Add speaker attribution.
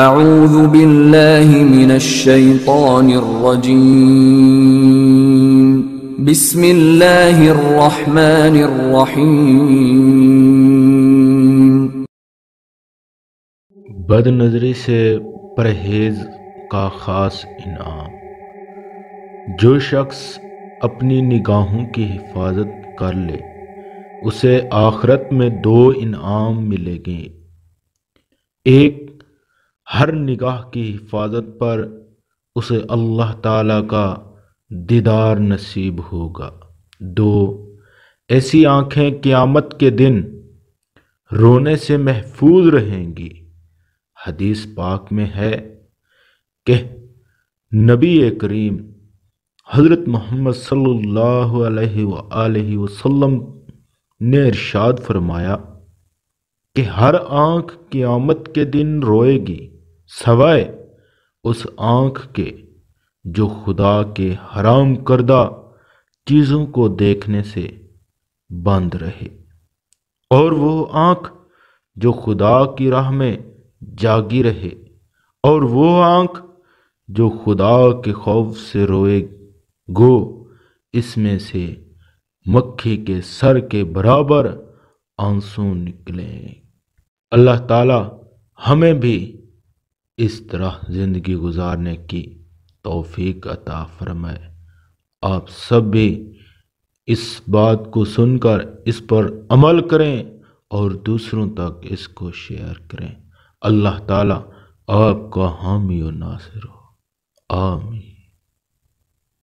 Speaker 1: أعوذ بالله من الشيطان الرجيم بسم الله الرحمن الرحيم बद नज़री से परहेज का ख़ास इनाम जो शख्स अपनी निगाहों की हिफाजत कर ले उसे आखरत में दो इनाम मिलेंगे एक हर निगाह की हिफाजत पर उसे अल्लाह ताला का दीदार नसीब होगा दो ऐसी आँखें क़यामत के दिन रोने से महफूज रहेंगी हदीस पाक में है कि नबी करीम हज़रत मोहम्मद सल्लल्लाहु अलैहि वसल्लम ने इरशाद फरमाया कि हर आँख क़यामत के दिन रोएगी सवाय उस आँख के जो खुदा के हराम करदा चीज़ों को देखने से बंद रहे और वो आँख जो खुदा की राह में जागी रहे और वो आँख जो खुदा के खौफ से रोए गो इसमें से मक्खी के सर के बराबर आंसू निकले अल्लाह ताला हमें भी इस तरह ज़िंदगी गुजारने की तौफीक अता फरमाए आप सब भी इस बात को सुनकर इस पर अमल करें और दूसरों तक इसको शेयर करें अल्लाह ताला आपका हामी और नासिर हो आमी